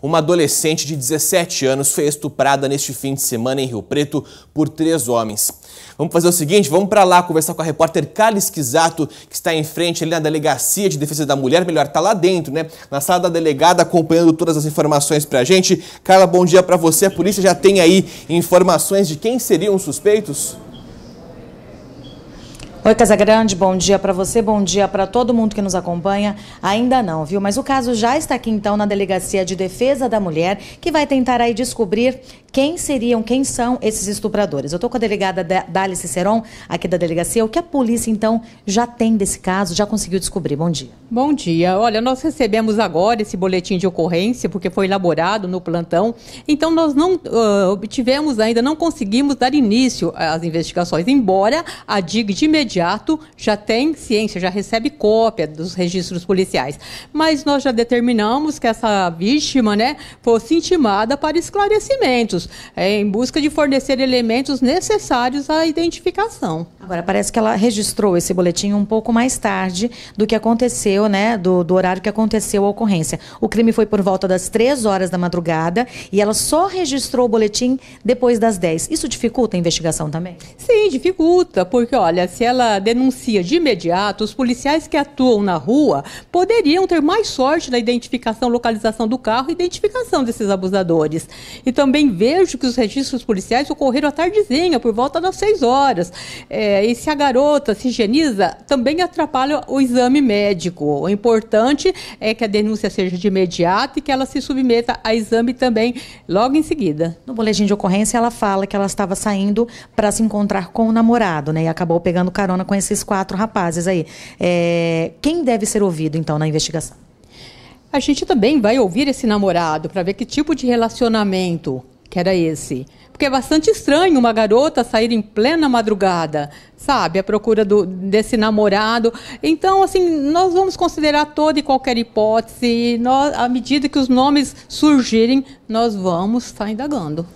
Uma adolescente de 17 anos foi estuprada neste fim de semana em Rio Preto por três homens. Vamos fazer o seguinte, vamos para lá conversar com a repórter Carla Esquisato, que está em frente ali na Delegacia de Defesa da Mulher, melhor, está lá dentro, né? Na sala da delegada, acompanhando todas as informações para a gente. Carla, bom dia para você. A polícia já tem aí informações de quem seriam os suspeitos? Oi, Casagrande, bom dia para você, bom dia para todo mundo que nos acompanha. Ainda não, viu? Mas o caso já está aqui então na Delegacia de Defesa da Mulher, que vai tentar aí descobrir quem seriam, quem são esses estupradores. Eu estou com a delegada Dália Ciceron, aqui da delegacia. O que a polícia então já tem desse caso, já conseguiu descobrir? Bom dia. Bom dia. Olha, nós recebemos agora esse boletim de ocorrência, porque foi elaborado no plantão. Então nós não uh, obtivemos ainda, não conseguimos dar início às investigações, embora a DIG de imediato imediato já tem ciência, já recebe cópia dos registros policiais. Mas nós já determinamos que essa vítima né, fosse intimada para esclarecimentos, é, em busca de fornecer elementos necessários à identificação. Agora, parece que ela registrou esse boletim um pouco mais tarde do que aconteceu, né, do, do horário que aconteceu a ocorrência. O crime foi por volta das três horas da madrugada e ela só registrou o boletim depois das 10. Isso dificulta a investigação também? Sim, dificulta, porque olha, se ela ela denuncia de imediato, os policiais que atuam na rua poderiam ter mais sorte na identificação, localização do carro e identificação desses abusadores. E também vejo que os registros policiais ocorreram à tardezinha, por volta das 6 horas. É, e se a garota se higieniza, também atrapalha o exame médico. O importante é que a denúncia seja de imediato e que ela se submeta a exame também logo em seguida. No boletim de ocorrência, ela fala que ela estava saindo para se encontrar com o namorado, né? E acabou pegando carona carona com esses quatro rapazes aí. É, quem deve ser ouvido, então, na investigação? A gente também vai ouvir esse namorado para ver que tipo de relacionamento que era esse. Porque é bastante estranho uma garota sair em plena madrugada, sabe, à procura do, desse namorado. Então, assim, nós vamos considerar toda e qualquer hipótese. Nós, à medida que os nomes surgirem, nós vamos estar indagando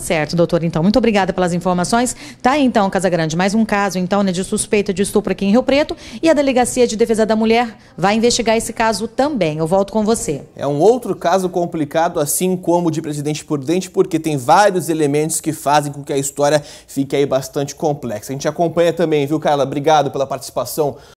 certo, doutor. Então, muito obrigada pelas informações. Tá aí, então, grande mais um caso, então, né, de suspeita de estupro aqui em Rio Preto. E a Delegacia de Defesa da Mulher vai investigar esse caso também. Eu volto com você. É um outro caso complicado, assim como o de Presidente Prudente, porque tem vários elementos que fazem com que a história fique aí bastante complexa. A gente acompanha também, viu, Carla? Obrigado pela participação.